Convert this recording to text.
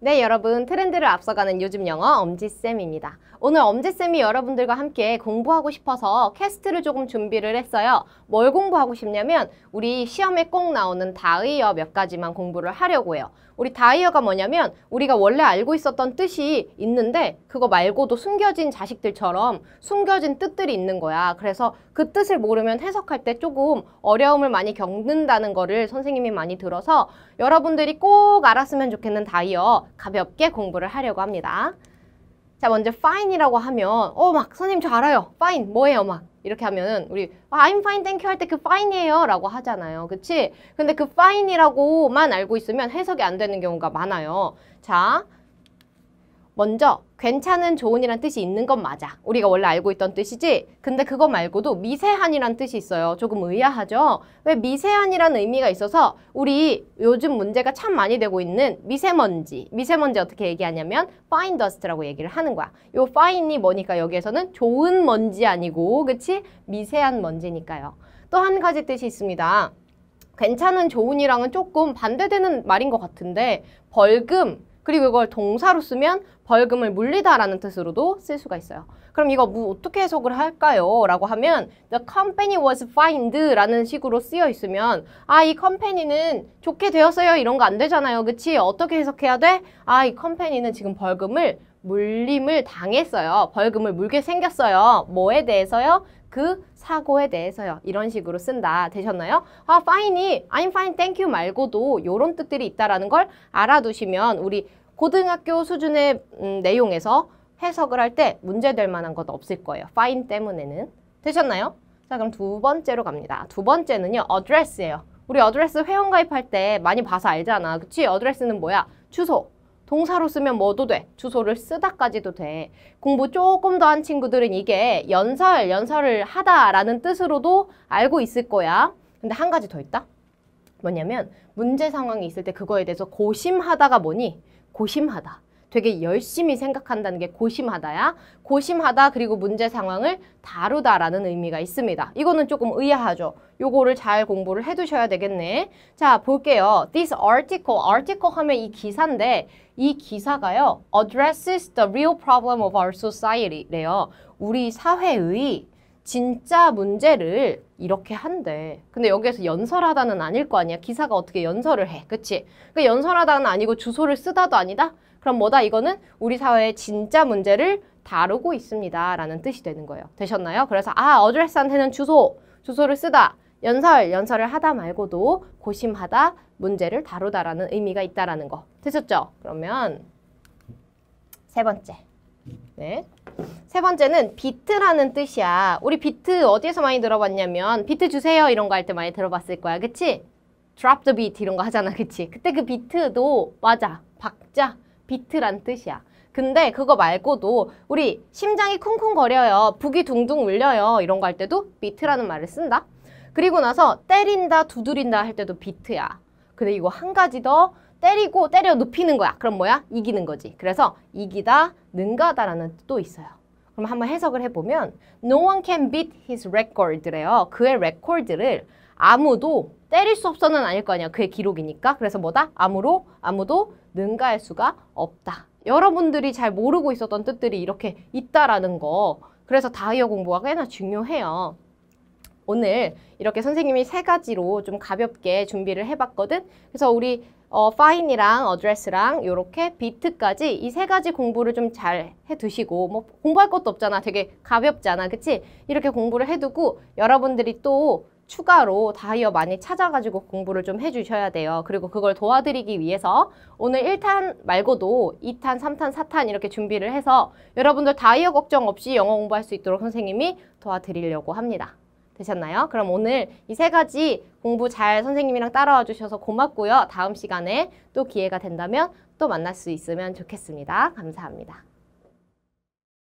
네, 여러분. 트렌드를 앞서가는 요즘 영어 엄지쌤입니다. 오늘 엄지쌤이 여러분들과 함께 공부하고 싶어서 캐스트를 조금 준비를 했어요. 뭘 공부하고 싶냐면 우리 시험에 꼭 나오는 다이어 몇 가지만 공부를 하려고 해요. 우리 다이어가 뭐냐면 우리가 원래 알고 있었던 뜻이 있는데 그거 말고도 숨겨진 자식들처럼 숨겨진 뜻들이 있는 거야. 그래서 그 뜻을 모르면 해석할 때 조금 어려움을 많이 겪는다는 거를 선생님이 많이 들어서 여러분들이 꼭 알았으면 좋겠는 다이어 가볍게 공부를 하려고 합니다. 자, 먼저 fine이라고 하면 어, 막 선생님 저 알아요. fine 뭐예요, 막. 이렇게 하면은 우리 아, I'm fine, thank you 할 때 그 fine이에요 라고 하잖아요. 그치? 근데 그 fine이라고만 알고 있으면 해석이 안 되는 경우가 많아요. 자, 먼저 괜찮은 좋은이란 뜻이 있는 건 맞아. 우리가 원래 알고 있던 뜻이지. 근데 그거 말고도 미세한이란 뜻이 있어요. 조금 의아하죠? 왜 미세한이라는 의미가 있어서 우리 요즘 문제가 참 많이 되고 있는 미세먼지. 미세먼지 어떻게 얘기하냐면 파인 더스트라고 얘기를 하는 거야. 요파인이 뭐니까 여기에서는 좋은 먼지 아니고 그치? 미세한 먼지니까요. 또 한 가지 뜻이 있습니다. 괜찮은 좋은이랑은 조금 반대되는 말인 것 같은데 벌금 그리고 이걸 동사로 쓰면 벌금을 물리다라는 뜻으로도 쓸 수가 있어요. 그럼 이거 뭐 어떻게 해석을 할까요? 라고 하면 The company was fined 라는 식으로 쓰여 있으면 아, 이 컴퍼니는 좋게 되었어요. 이런 거 안 되잖아요. 그치? 어떻게 해석해야 돼? 아, 이 컴퍼니는 지금 벌금을 물림을 당했어요. 벌금을 물게 생겼어요. 뭐에 대해서요? 그 사고에 대해서요. 이런 식으로 쓴다. 되셨나요? 아, fine이 I'm fine, thank you 말고도 이런 뜻들이 있다라는 걸 알아두시면 우리 고등학교 수준의 음, 내용에서 해석을 할 때 문제될 만한 것 없을 거예요. fine 때문에는. 되셨나요? 자, 그럼 두 번째로 갑니다. 두 번째는요. address예요. 우리 어드레스 회원 가입할 때 많이 봐서 알잖아. 그치? 어드레스는 뭐야? 주소. 동사로 쓰면 뭐도 돼. 주소를 쓰다까지도 돼. 공부 조금 더 한 친구들은 이게 연설, 연설을 하다라는 뜻으로도 알고 있을 거야. 근데 한 가지 더 있다. 뭐냐면 문제 상황이 있을 때 그거에 대해서 고심하다가 뭐니? 고심하다. 되게 열심히 생각한다는 게 고심하다야. 고심하다 그리고 문제 상황을 다루다라는 의미가 있습니다. 이거는 조금 의아하죠. 요거를 잘 공부를 해두셔야 되겠네. 자, 볼게요. This article, article 하면 이 기사인데 이 기사가요. addresses the real problem of our society래요. 우리 사회의 진짜 문제를 이렇게 한대. 근데 여기에서 연설하다는 아닐 거 아니야. 기사가 어떻게 연설을 해. 그치? 그러니까 연설하다는 아니고 주소를 쓰다도 아니다? 그럼 뭐다 이거는 우리 사회의 진짜 문제를 다루고 있습니다. 라는 뜻이 되는 거예요. 되셨나요? 그래서 아, 어드레스한테는 주소, 주소를 쓰다. 연설, 연설을 하다 말고도 고심하다, 문제를 다루다라는 의미가 있다라는 거. 되셨죠? 그러면 세 번째. 네. 세 번째는 비트라는 뜻이야. 우리 비트 어디에서 많이 들어봤냐면 비트 주세요 이런 거 할 때 많이 들어봤을 거야. 그치? drop the beat 이런 거 하잖아. 그치? 그때 그 비트도 맞아. 박자. 비트란 뜻이야. 근데 그거 말고도 우리 심장이 쿵쿵거려요. 북이 둥둥 울려요. 이런 거 할 때도 비트라는 말을 쓴다. 그리고 나서 때린다, 두드린다 할 때도 비트야. 근데 이거 한 가지 더 때리고 때려 눕히는 거야. 그럼 뭐야? 이기는 거지. 그래서 이기다, 능가다라는 뜻도 있어요. 그럼 한번 해석을 해보면 No one can beat his record래요. 그의 레코드를 아무도 때릴 수 없어는 아닐 거 아니야. 그의 기록이니까. 그래서 뭐다? 아무로 아무도 능가할 수가 없다. 여러분들이 잘 모르고 있었던 뜻들이 이렇게 있다라는 거. 그래서 다이어 공부가 꽤나 중요해요. 오늘 이렇게 선생님이 세 가지로 좀 가볍게 준비를 해봤거든. 그래서 우리 어, 파인이랑 어드레스랑 이렇게 비트까지 이 세 가지 공부를 좀 잘 해두시고 뭐 공부할 것도 없잖아. 되게 가볍잖아. 그치? 이렇게 공부를 해두고 여러분들이 또 추가로 다이어 많이 찾아가지고 공부를 좀 해주셔야 돼요. 그리고 그걸 도와드리기 위해서 오늘 1탄 말고도 2탄, 3탄, 4탄 이렇게 준비를 해서 여러분들 다이어 걱정 없이 영어 공부할 수 있도록 선생님이 도와드리려고 합니다. 되셨나요? 그럼 오늘 이 세 가지 공부 잘 선생님이랑 따라와 주셔서 고맙고요. 다음 시간에 또 기회가 된다면 또 만날 수 있으면 좋겠습니다. 감사합니다.